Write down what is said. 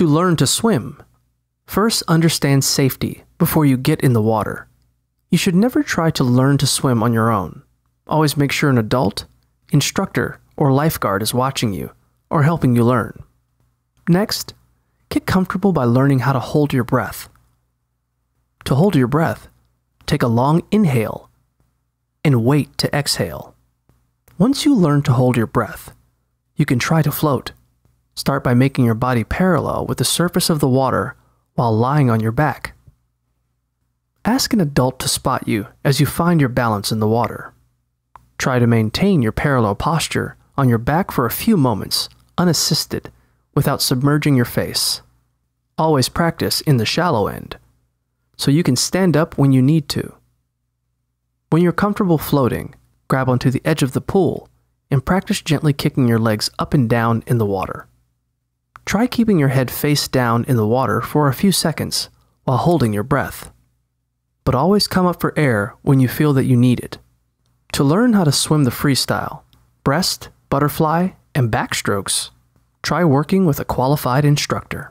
To learn to swim, first understand safety before you get in the water. You should never try to learn to swim on your own. Always make sure an adult, instructor, or lifeguard is watching you or helping you learn. Next, get comfortable by learning how to hold your breath. To hold your breath, take a long inhale and wait to exhale. Once you learn to hold your breath, you can try to float Start by making your body parallel with the surface of the water while lying on your back. Ask an adult to spot you as you find your balance in the water. Try to maintain your parallel posture on your back for a few moments, unassisted, without submerging your face. Always practice in the shallow end, so you can stand up when you need to. When you're comfortable floating, grab onto the edge of the pool and practice gently kicking your legs up and down in the water. Try keeping your head face down in the water for a few seconds while holding your breath. But always come up for air when you feel that you need it. To learn how to swim the freestyle, breast, butterfly, and backstrokes, try working with a qualified instructor.